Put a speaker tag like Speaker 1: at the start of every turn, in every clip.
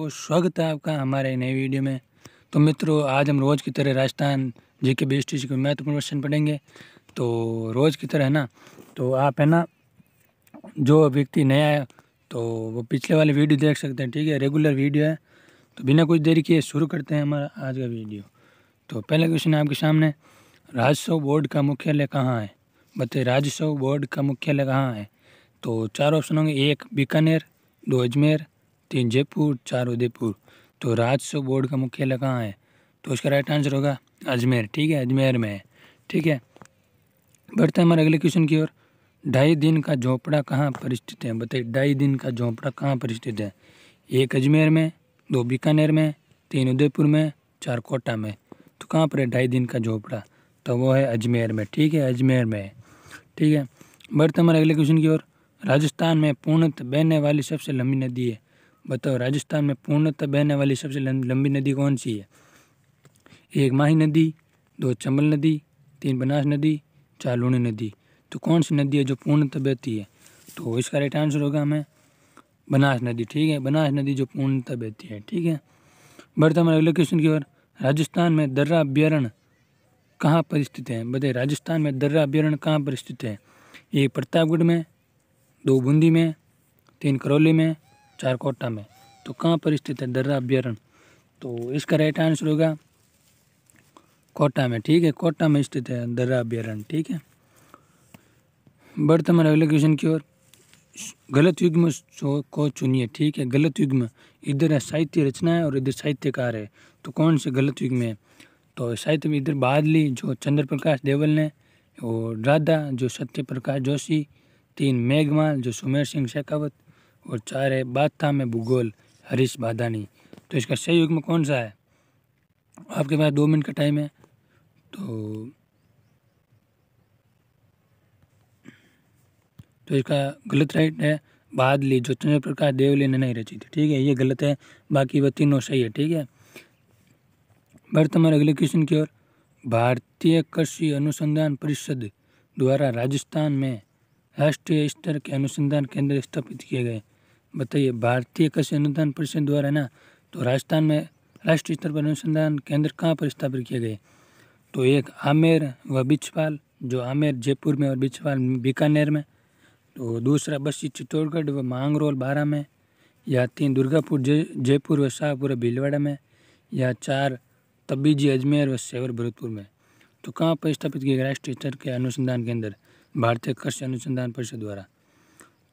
Speaker 1: तो स्वागत है आपका हमारे नए वीडियो में तो मित्रों आज हम रोज़ की तरह राजस्थान जी के बेस्ट के महत्वपूर्ण क्वेश्चन पढ़ेंगे तो रोज़ की तरह है ना तो आप है ना जो व्यक्ति नया है तो वो पिछले वाले वीडियो देख सकते हैं ठीक है रेगुलर वीडियो है तो बिना कुछ देरी किए शुरू करते हैं हमारा आज का वीडियो तो पहला क्वेश्चन आपके सामने राजस्व बोर्ड का मुख्यालय कहाँ है बताइए राजस्व बोर्ड का मुख्यालय कहाँ है तो चार ऑप्शन होंगे एक बीकानेर दो अजमेर तीन जयपुर चार उदयपुर तो राजस्व बोर्ड का मुख्यालय कहाँ है तो उसका राइट आंसर होगा अजमेर ठीक है अजमेर में है ठीक है बढ़ते हैं हमारे अगले क्वेश्चन की ओर ढाई दिन का झोंपड़ा कहाँ पर स्थित है बताइए ढाई दिन का झोपड़ा कहाँ पर स्थित है एक अजमेर में दो बीकानेर में तीन उदयपुर में चार कोटा में तो कहाँ पर है ढाई दिन का झोंपड़ा तो वो है अजमेर में ठीक है अजमेर में ठीक है बढ़ते हमारे अगले क्वेश्चन की ओर राजस्थान में पूर्णत बहने वाली सबसे लंबी नदी है बताओ राजस्थान में पूर्णतः बहने वाली सबसे लंबी नदी कौन सी है एक माही नदी दो चंबल नदी तीन बनास नदी चार लूणी नदी तो कौन सी नदी है जो पूर्णतः बहती है तो इसका राइट आंसर होगा हमें बनास नदी ठीक है बनास नदी जो पूर्णतः बहती है ठीक है बढ़ते हमारे अगले क्वेश्चन की ओर राजस्थान में दर्रा अभ्यारण्य कहाँ पर स्थित है बताइए राजस्थान में दर्रा अभ्यारण कहाँ पर स्थित है एक प्रतापगढ़ में दो बूंदी में तीन करौली में चारकोटा में तो कहाँ पर स्थित है दर्रा अभ्यारण तो इसका राइट आंसर होगा कोटा में ठीक है कोटा में स्थित है दर्रा अभ्यारण ठीक है बढ़ते हमारे अगले क्वेश्चन की ओर गलत युग युग्म को चुनिए ठीक है गलत युग में इधर है साहित्य रचना है और इधर साहित्यकार है तो कौन से गलत युग है तो साहित्य में इधर बादली जो चंद्र प्रकाश देवल ने और राधा जो सत्य प्रकाश जोशी तीन मेघमाल जो सुमेर सिंह शेखावत और चार है था में भूगोल हरीश बादानी तो इसका सही युग में कौन सा है आपके पास दो मिनट का टाइम है तो तो इसका गलत राइट है बादली जो चंद्र प्रकाश देवली ने नहीं रची थी ठीक है ये गलत है बाकी वह तीनों सही है ठीक है बढ़ते हमारे अगले क्वेश्चन की ओर भारतीय कृषि अनुसंधान परिषद द्वारा राजस्थान में राष्ट्रीय स्तर के अनुसंधान केंद्र स्थापित किए गए बताइए भारतीय कृषि अनुदान परिषद द्वारा ना तो राजस्थान में राष्ट्रीय स्तर पर अनुसंधान केंद्र कहाँ पर स्थापित किए गए तो एक आमेर व बिछपाल जो आमेर जयपुर में और बिछपाल बीकानेर में तो दूसरा बस्सी चित्तौड़गढ़ व मांगरोल बारह में या तीन दुर्गापुर जयपुर व शाहपुर भीलवाड़ा में या चार तबीजी अजमेर व सेवर भरतपुर में तो कहाँ पर स्थापित किए गए राष्ट्रीय स्तर के अनुसंधान केंद्र भारतीय कृषि अनुसंधान परिषद द्वारा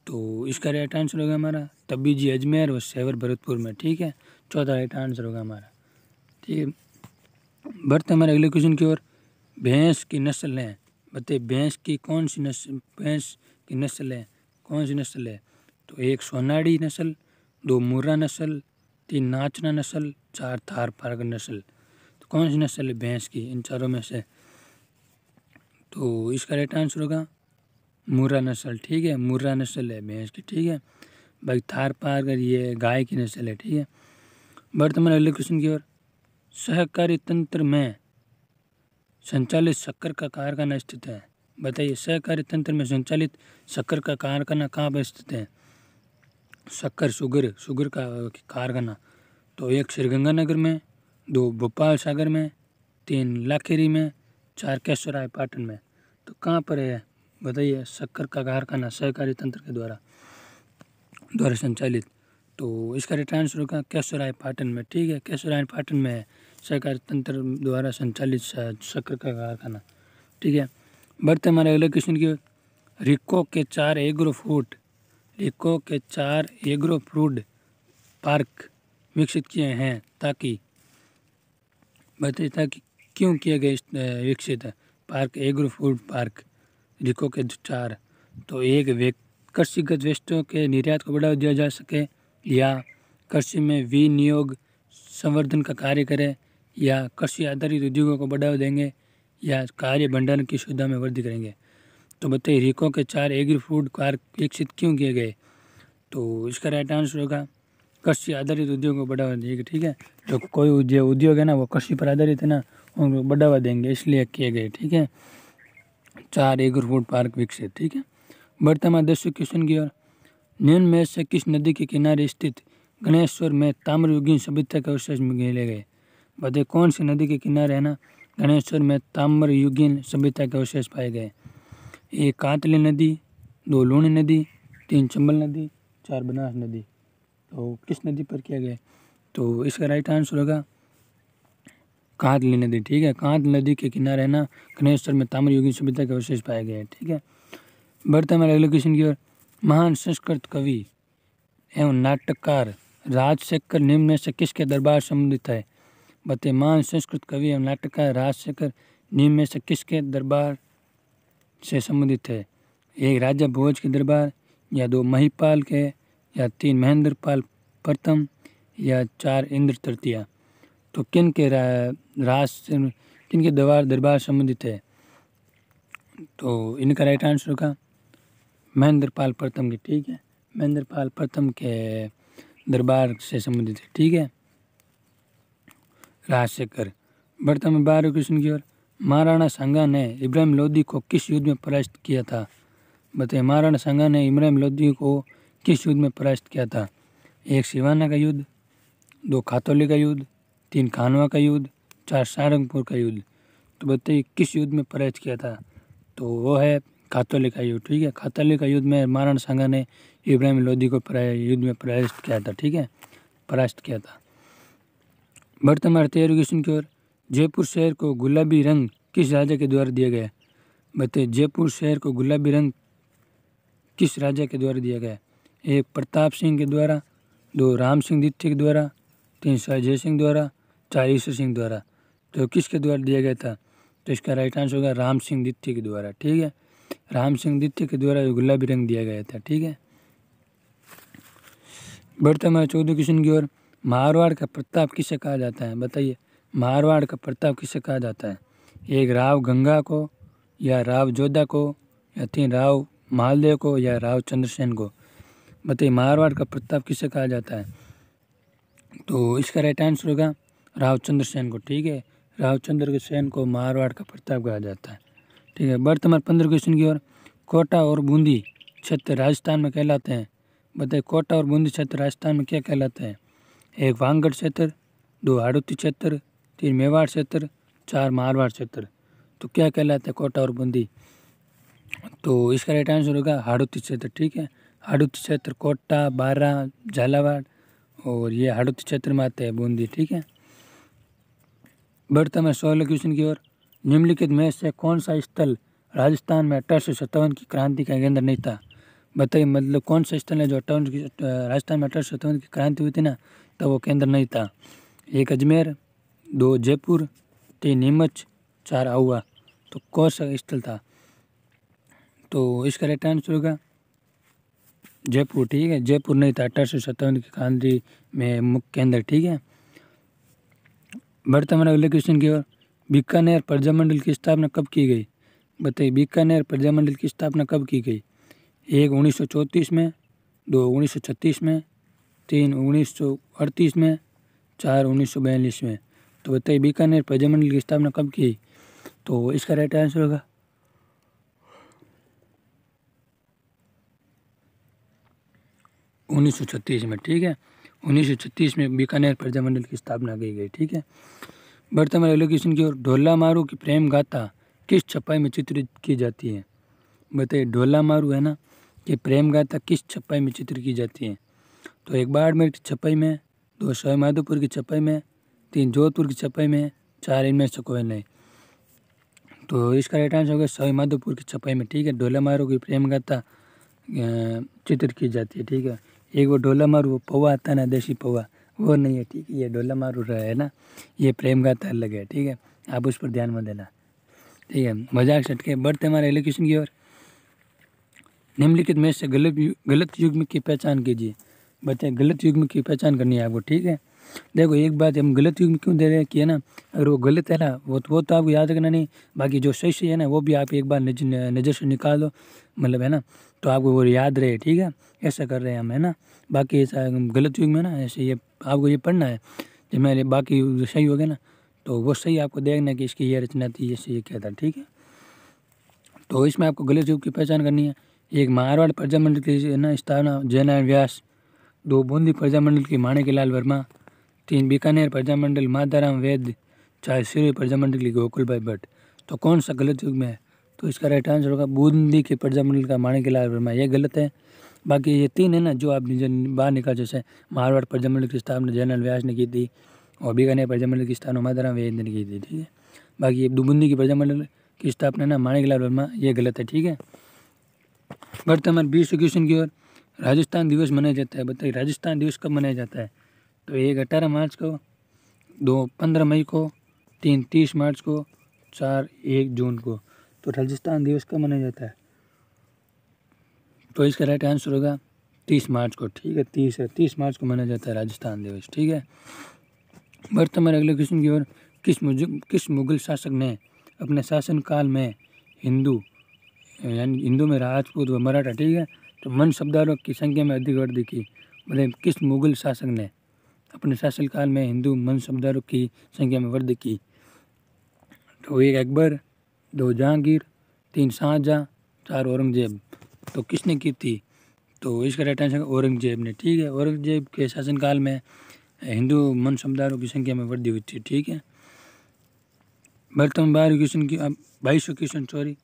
Speaker 1: तो इसका राइट आंसर होगा हमारा तबी जी अजमेर और सेवर भरतपुर में ठीक है चौथा राइट आंसर होगा हमारा ठीक है बढ़ते हमारे अगले क्वेश्चन की ओर भैंस की नस्ल है बताइए भैंस की कौन सी नस्ल भैंस की नस्ल है कौन सी नस्ल है तो एक सोनाड़ी नस्ल दो मुर्रा नस्ल तीन नाचना नस्ल चार थार पार्क नस्ल तो कौन सी नस्ल है भैंस की इन चारों में से तो इसका राइट आंसर होगा मुर्रा नस्ल ठीक है मुर्रा नस्ल है भैंस की ठीक है बाकी थार पारकर ये गाय की नस्ल है ठीक है वर्तमान अगले क्वेश्चन की ओर सहकारी तंत्र में संचालित शक्कर का कारखाना स्थित है बताइए सहकारी तंत्र में संचालित शक्कर का कारखाना कहाँ पर स्थित है शक्कर शुगर शुगर का कारखाना तो एक श्रीगंगानगर में दो भोपाल सागर में तीन लाखेरी में चार केसराय पाटन में तो कहाँ पर है बताइए शक्कर का कारखाना सहकारी तंत्र के द्वारा द्वारा संचालित तो इसका रिटर्न आंसर होगा कैसराय पाटन में ठीक है कैसराय पाटन में सहकारी तंत्र द्वारा संचालित शक्कर का कारखाना ठीक है बढ़ते हमारे अगले क्वेश्चन की रिको के चार एग्रो फ्रूट रिको के चार एग्रो फ्रूट पार्क विकसित किए हैं ताकि बताइए ताकि क्यों किए गए विकसित park agro food park RIICO के चार तो एक कृषिगत वस्तुओं के निर्यात को बढ़ावा दिया जा सके या कृषि में विनियोग संवर्धन का कार्य करें या कृषि आधारित उद्योगों को बढ़ावा देंगे या कार्य भंडारण की सुविधा में वृद्धि करेंगे तो बताइए रिको के चार एग्री फूड पार्क विकसित क्यों किए गए तो इसका राइट आंसर होगा कृषि आधारित उद्योग को बढ़ावा देंगे ठीक है जो कोई उद्योग है ना वो कृषि पर आधारित है ना उनको बढ़ावा देंगे इसलिए किए गए ठीक है चार एगर फूड पार्क विकसित ठीक है वर्तमान हुआ दसवें क्वेश्चन की ओर निम्न में से किस नदी के किनारे स्थित गणेश्वर में ताम्रयुगीन सभ्यता के अवशेष मिले गए बताए कौन सी नदी के किनारे है ना गणेश्वर में ताम्रयुगीन सभ्यता के अवशेष पाए गए एक कांतली नदी दो लूणी नदी तीन चंबल नदी चार बनास नदी तो किस नदी पर किया गया तो इसका राइट आंसर होगा कांतली नदी ठीक है कांत नदी के किनारे है ना कनेश्वर में ताम्र योगी सभ्यता के अवशेष पाए गए हैं ठीक है बढ़ते हमारे अगले क्वेश्चन की ओर महान संस्कृत कवि एवं नाटककार राजशेखर निम्न से किसके दरबार संबंधित है बते महान संस्कृत कवि एवं नाटककार राजशेखर निम्न से किसके दरबार से संबंधित है एक राजा भोज के दरबार या दो महिपाल के या तीन महेंद्रपाल प्रथम या चार इंद्र तृतीया तो किन के राज किन के दरबार दरबार संबंधित है तो इनका राइट आंसर होगा महेंद्र पाल प्रथम के ठीक है महेंद्र पाल प्रथम के दरबार से संबंधित है ठीक है राजशेखर बढ़ता में बारह क्वेश्चन की ओर महाराणा सांगा ने इब्राहिम लोधी को किस युद्ध में पराजित किया था बताइए महाराणा सांगा ने इब्राहिम लोधी को किस युद्ध में पराजित किया था एक शिवाना का युद्ध दो खातौली का युद्ध तीन खानवा का युद्ध चार सारंगपुर का युद्ध तो बताइए किस युद्ध में प्रवेश किया था तो वो है खातौली का युद्ध ठीक है खातौली का युद्ध में महाराणा सांगा ने इब्राहिम लोधी को युद्ध में परास्त किया था ठीक है परास्त किया था बढ़ते हमारे की ओर जयपुर शहर को गुलाबी रंग किस राजा के द्वारा दिया गया बताइए जयपुर शहर को गुलाबी रंग किस राजा के द्वारा दिया गया एक प्रताप सिंह के द्वारा दो राम सिंह दीक्षे के द्वारा तीन जय सिंह द्वारा चारीश सिंह द्वारा तो किसके द्वारा दिया गया था तो इसका राइट आंसर होगा राम सिंह द्वितीय के द्वारा ठीक है राम सिंह द्वितीय के द्वारा गुलाबी रंग दिया गया था ठीक है बढ़ते हमारे चौदह क्वेश्चन की ओर मारवाड़ का प्रताप किसे कहा जाता है बताइए मारवाड़ का प्रताप किसे कहा जाता है एक राव गंगा को या राव जोधा को या तीन राव मालदेव को या राव चंद्रसेन को बताइए मारवाड़ का प्रताप किसे कहा जाता है तो इसका राइट आंसर होगा रावचंद्र सेन को ठीक है रावचंद्र सेन को मारवाड़ का प्रताप कहा जाता है ठीक है वर्तमान पंद्रह क्वेश्चन की ओर कोटा और बूंदी क्षेत्र राजस्थान में कहलाते हैं बताइए कोटा और बूंदी क्षेत्र राजस्थान में क्या कहलाते हैं एक वांगगढ़ क्षेत्र दो हाड़ूती क्षेत्र तीन मेवाड़ क्षेत्र चार मारवाड़ क्षेत्र तो क्या कहलाते हैं कोटा और बूंदी तो इसका राइट आंसर होगा हाड़ौती क्षेत्र ठीक है हाड़ौती क्षेत्र कोटा बारा झालावाड़ और ये हाड़ौती क्षेत्र में आते हैं बूंदी ठीक है बढ़ता मैं सोलह क्वेश्चन की ओर निम्नलिखित में से कौन सा स्थल राजस्थान में अठारह सौ की क्रांति का केंद्र नहीं था बताइए मतलब कौन सा स्थल है जो अठारह राजस्थान में अठारह सौ की क्रांति हुई थी ना तो वो केंद्र नहीं था एक अजमेर दो जयपुर तीन नीमच चार आउआ तो कौन सा स्थल था तो इसका राइट आंसर होगा जयपुर ठीक है जयपुर नहीं था अठारह सौ सत्तावन की क्रांति में मुख्य केंद्र ठीक है बढ़ते हमारे अगले क्वेश्चन की ओर बीकानेर प्रजामंडल की स्थापना कब की गई बताइए बीकानेर प्रजामंडल की स्थापना कब की गई एक उन्नीस में दो उन्नीस में तीन उन्नीस में चार उन्नीस में तो बताइए बीकानेर प्रजामंडल की स्थापना कब की तो इसका राइट आंसर होगा उन्नीस में ठीक है उन्नीस में बीकानेर प्रजामंडल की स्थापना की गई ठीक है वर्तमान हमारे अगले की ओर ढोला मारू की प्रेम गाथा किस छपाई में चित्रित की जाती है बताइए ढोला मारू है ना कि प्रेम गाथा किस छपाई में चित्र की जाती है तो एक बाड़मेर की छपाई में दो सवाईमाधोपुर माधोपुर की छपाई में तीन जोधपुर की छपाई में चार इनमें से कोई नहीं तो इसका राइट आंसर होगा सवाई की छपाई में ठीक है ढोला मारू की प्रेम गाथा चित्र की जाती है ठीक है एक वो डोला मारू वो पौवा आता ना देसी पौवा वो नहीं है ठीक है ये ढोला मारू रहा है ना ये प्रेम का तार लगे ठीक है आप उस पर ध्यान मत देना ठीक है मजाक छटके बढ़ते हमारे एलोकेशन की ओर निम्नलिखित में से गलत गलत युग्म की पहचान कीजिए बच्चे गलत युग्म की पहचान करनी है आपको ठीक है देखो एक बात हम गलत युग में क्यों दे रहे हैं कि है ना अगर वो गलत है ना वो तो वो तो आपको याद रखना नहीं बाकी जो सही सही है ना वो भी आप एक बार नज़र से निकालो मतलब है ना तो आपको वो याद रहे ठीक है ऐसा कर रहे हैं हम है ना बाकी ऐसा गलत युग में ना ऐसे ये आपको ये पढ़ना है जब मेरे बाकी सही हो गया ना तो वो सही आपको देखना कि इसकी ये रचना थी ऐसे ये कहता ठीक है तो इसमें आपको गलत युग की पहचान करनी है एक मारवाड़ प्रजामंडल की ना स्थापना जयनारायण व्यास दो बूंदी प्रजामंडल की माणे लाल वर्मा तीन बीकानेर प्रजामंडल माधाराम वैद्य चाहे सिरोही प्रजामंडल की गोकुल भाई भट्ट तो कौन सा गलत युग में है तो इसका राइट आंसर होगा बूंदी के प्रजामंडल का माणिक लाल वर्मा ये गलत है बाकी ये तीन है ना जो आप बाहर निकाल जैसे मारवाड़ प्रजामंडल की स्थापना जनरल व्यास ने की थी और बीकानेर प्रजामंडल की स्थापना माधाराम वैद्य ने की थी ठीक है बाकी ये बूंदी की प्रजामंडल की स्थापना ना माणिकलाल लाल वर्मा ये गलत है ठीक है बढ़ते हमारे बीस क्वेश्चन की ओर राजस्थान दिवस मनाया जाता है बताइए राजस्थान दिवस कब मनाया जाता है तो एक अठारह मार्च को दो पंद्रह मई को तीन तीस मार्च को चार एक जून को तो राजस्थान दिवस कब मनाया जाता है तो इसका राइट आंसर होगा तीस मार्च को ठीक है तीस है तीस मार्च को मनाया जाता है राजस्थान दिवस ठीक है वर्तमान अगले क्वेश्चन की ओर किस मुझ किस मुगल शासक ने अपने शासनकाल में हिंदू यानी हिंदू में राजपूत व मराठा ठीक है तो मन शब्दारों की संख्या में अधिक वृद्धि की मतलब किस मुगल शासक ने अपने शासनकाल में हिंदू मन मनसबदारों की संख्या में वृद्धि की तो एक अकबर दो जहांगीर तीन शाहजहाँ चार औरंगजेब तो किसने की थी तो इसका राइट आंसर औरंगजेब ने ठीक है औरंगजेब के शासनकाल में हिंदू मन समुदारों की संख्या में वृद्धि हुई थी ठीक है वर्तमान बारह क्वेश्चन की बाईसों क्वेश्चन सॉरी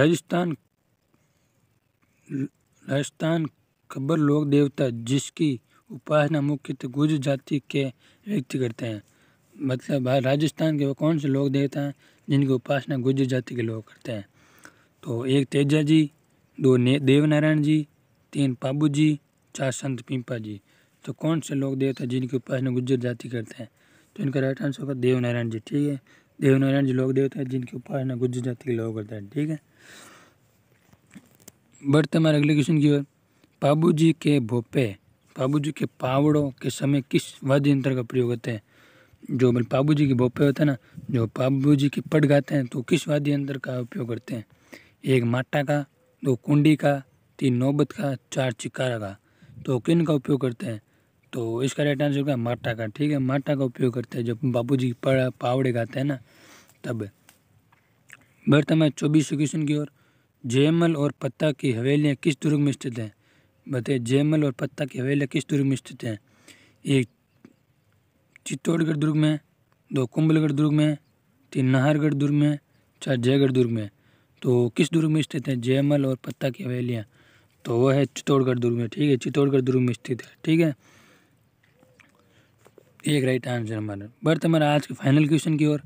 Speaker 1: राजस्थान राजस्थान खबर लोक देवता जिसकी उपासना मुख्यतः गुज जाति के व्यक्ति करते हैं मतलब राजस्थान के वो कौन से लोग देवता हैं जिनकी उपासना गुजर जाति के लोग करते हैं तो एक तेजा जी दो देवनारायण जी तीन पाबू जी चार संत पिंपा जी तो कौन से लोग देवता जिनकी उपासना गुजर जाति करते हैं तो इनका राइट आंसर होगा देवनारायण जी ठीक है देवनारायण जी लोग देवता है जिनकी उपासना गुजर जाति के लोग करते हैं ठीक है बढ़ते हमारे अगले क्वेश्चन की ओर पाबू जी के भोपे बाबू के पावड़ों के समय किस वाद्य यंत्र का प्रयोग होता है जो मतलब बाबू जी के भोपे होते हैं ना जो बाबू जी के पट गाते हैं तो किस वाद्य यंत्र का उपयोग करते हैं एक माटा का दो कुंडी का तीन नौबत का चार चिकारा का तो किन का उपयोग करते हैं तो इसका राइट आंसर होगा माटा का ठीक है माटा का उपयोग करते हैं जब बाबू जी पावड़े गाते हैं ना तब बर्तमान चौबीस क्वेश्चन की ओर जयमल और पत्ता की हवेलियाँ किस दुर्ग में स्थित हैं बताए जयमल और पत्ता की हवेली किस दुर्ग में स्थित हैं एक चित्तौड़गढ़ दुर्ग में दो कुंभलगढ़ दुर्ग में तीन नाहरगढ़ दुर्ग में चार जयगढ़ दुर्ग में तो किस दुर्ग में स्थित है जयमल और पत्ता की हवेलियाँ तो वह है चित्तौड़गढ़ दुर्ग में ठीक है चित्तौड़गढ़ दुर्ग में स्थित है ठीक है एक राइट आंसर हमारा बर्थ हमारा आज के फाइनल क्वेश्चन की ओर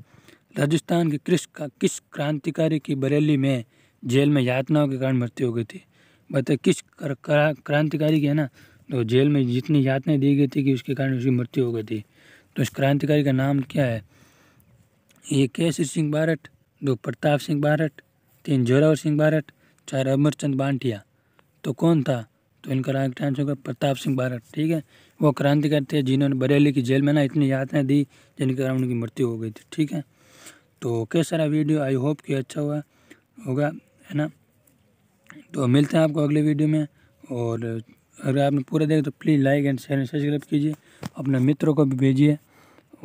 Speaker 1: राजस्थान के कृष्ण का किस क्रांतिकारी की बरेली में जेल में यातनाओं के कारण मृत्यु हो गई थी बताए किस कर, क्रांतिकारी के है ना तो जेल में जितनी यातनाएं दी गई थी कि उसके कारण उसकी मृत्यु हो गई थी तो इस क्रांतिकारी का नाम क्या है ये केसर सिंह बारट दो प्रताप सिंह बारट तीन जोरावर सिंह बारट चार अमरचंद बांटिया तो कौन था तो इनका राइट आंसर होगा प्रताप सिंह बारट ठीक है वो क्रांतिकारी थे जिन्होंने बरेली की जेल में ना इतनी यातनाएं दी जिनके कारण उनकी मृत्यु हो गई थी ठीक है तो कैसा वीडियो आई होप कि अच्छा हुआ होगा है ना तो मिलते हैं आपको अगले वीडियो में और अगर आपने पूरा देखा तो please like and share and subscribe कीजिए अपने मित्रों को भी भेजिए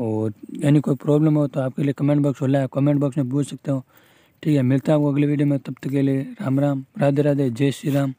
Speaker 1: और यानी कोई प्रॉब्लम हो तो आपके लिए कमेंट बॉक्स खुला है कमेंट बॉक्स में पूछ सकते हो ठीक है मिलता है आपको अगले वीडियो में तब तक के लिए राम राम राधे राधे जय श्री राम